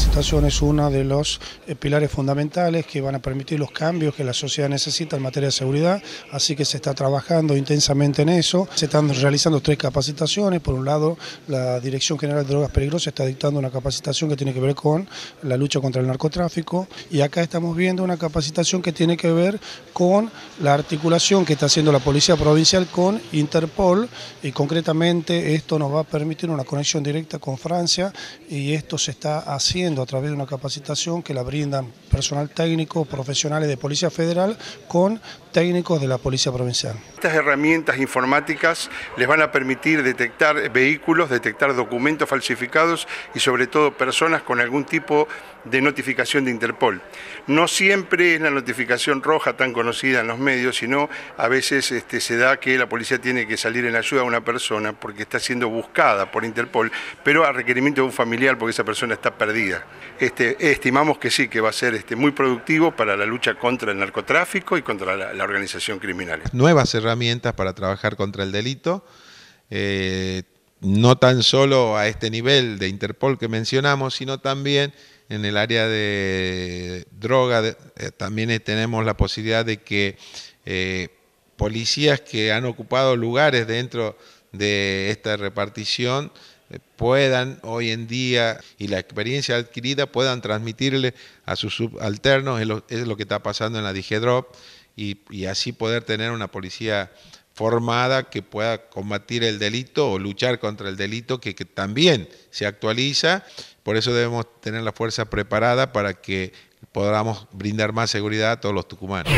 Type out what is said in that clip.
capacitación es uno de los eh, pilares fundamentales que van a permitir los cambios que la sociedad necesita en materia de seguridad, así que se está trabajando intensamente en eso. Se están realizando tres capacitaciones, por un lado la Dirección General de Drogas Peligrosas está dictando una capacitación que tiene que ver con la lucha contra el narcotráfico y acá estamos viendo una capacitación que tiene que ver con la articulación que está haciendo la Policía Provincial con Interpol y concretamente esto nos va a permitir una conexión directa con Francia y esto se está haciendo a través de una capacitación que la brindan personal técnico, profesionales de Policía Federal con técnicos de la Policía Provincial. Estas herramientas informáticas les van a permitir detectar vehículos, detectar documentos falsificados y sobre todo personas con algún tipo de notificación de Interpol. No siempre es la notificación roja tan conocida en los medios, sino a veces este, se da que la policía tiene que salir en ayuda a una persona porque está siendo buscada por Interpol, pero a requerimiento de un familiar porque esa persona está perdida. Este, estimamos que sí, que va a ser este, muy productivo para la lucha contra el narcotráfico y contra la, organización criminal. Nuevas herramientas para trabajar contra el delito. Eh, no tan solo a este nivel de Interpol que mencionamos, sino también en el área de droga, eh, también tenemos la posibilidad de que eh, policías que han ocupado lugares dentro de esta repartición eh, puedan hoy en día y la experiencia adquirida puedan transmitirle a sus subalternos, es lo, es lo que está pasando en la Digedrop, y así poder tener una policía formada que pueda combatir el delito o luchar contra el delito que, que, también se actualiza. Por eso debemos tener la fuerza preparada para que podamos brindar más seguridad a todos los tucumanos.